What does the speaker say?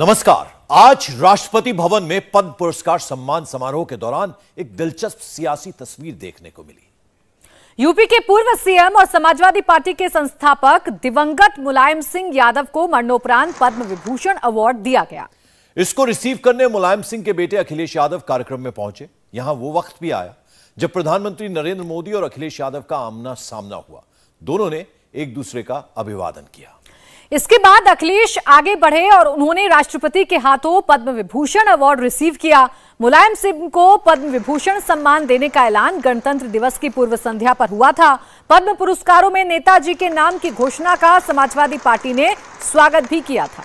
नमस्कार आज राष्ट्रपति भवन में पद्म पुरस्कार सम्मान समारोह के दौरान एक दिलचस्प सियासी तस्वीर देखने को मिली यूपी के पूर्व सीएम और समाजवादी पार्टी के संस्थापक दिवंगत मुलायम सिंह यादव को मरणोपरांत पद्म विभूषण अवार्ड दिया गया इसको रिसीव करने मुलायम सिंह के बेटे अखिलेश यादव कार्यक्रम में पहुंचे यहां वो वक्त भी आया जब प्रधानमंत्री नरेंद्र मोदी और अखिलेश यादव का आमना सामना हुआ दोनों ने एक दूसरे का अभिवादन किया इसके बाद अखिलेश आगे बढ़े और उन्होंने राष्ट्रपति के हाथों पद्म विभूषण अवार्ड रिसीव किया मुलायम सिंह को पद्म विभूषण सम्मान देने का ऐलान गणतंत्र दिवस की पूर्व संध्या पर हुआ था पद्म पुरस्कारों में नेताजी के नाम की घोषणा का समाजवादी पार्टी ने स्वागत भी किया था